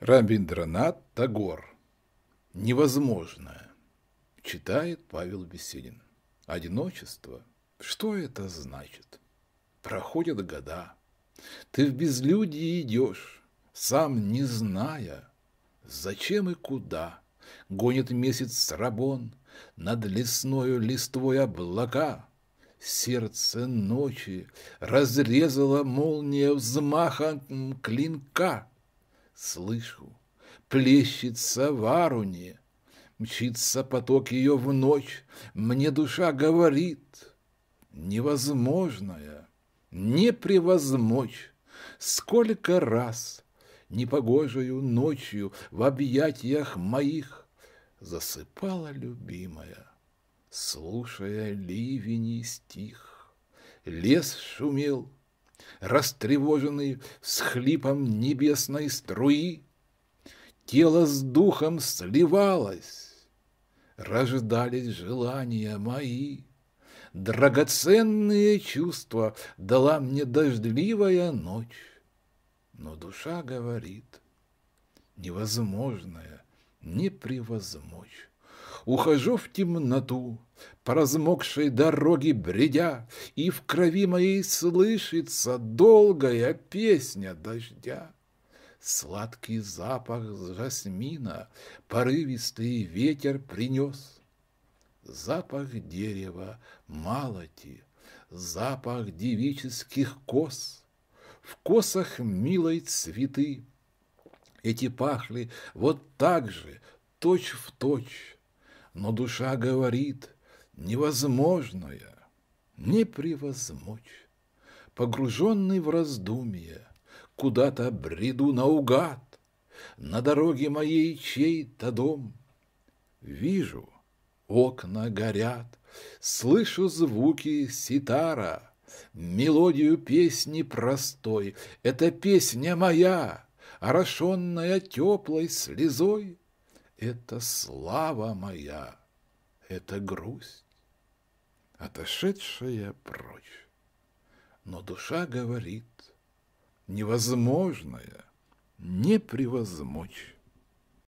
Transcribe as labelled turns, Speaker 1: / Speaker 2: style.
Speaker 1: Рабиндранат Тагор. Невозможное. Читает Павел Беседин. Одиночество. Что это значит? Проходят года. Ты в безлюдье идешь, сам не зная, зачем и куда. Гонит месяц рабон над лесною листвой облака. Сердце ночи разрезала молния взмахом клинка. Слышу, плещется в Мчится поток ее в ночь, Мне душа говорит, невозможное, не превозмочь, Сколько раз непогожую ночью В объятиях моих Засыпала любимая, Слушая ливень и стих. Лес шумел, растревоженный с хлипом небесной струи. Тело с духом сливалось, рождались желания мои. Драгоценные чувства дала мне дождливая ночь, но душа говорит, невозможное не превозмочь. Ухожу в темноту, по размокшей дороге бредя, И в крови моей слышится долгая песня дождя. Сладкий запах жасмина порывистый ветер принес. Запах дерева малоти, запах девических кос, В косах милой цветы. Эти пахли вот так же, точь в точь, но душа говорит невозможное, непревозмочь. Погруженный в раздумье куда-то бреду наугад, на дороге моей чей-то дом. Вижу, окна горят, слышу звуки ситара, мелодию песни простой. Это песня моя, орошенная теплой слезой это слава моя, это грусть, отошедшая прочь. Но душа говорит, невозможное не превозмочь.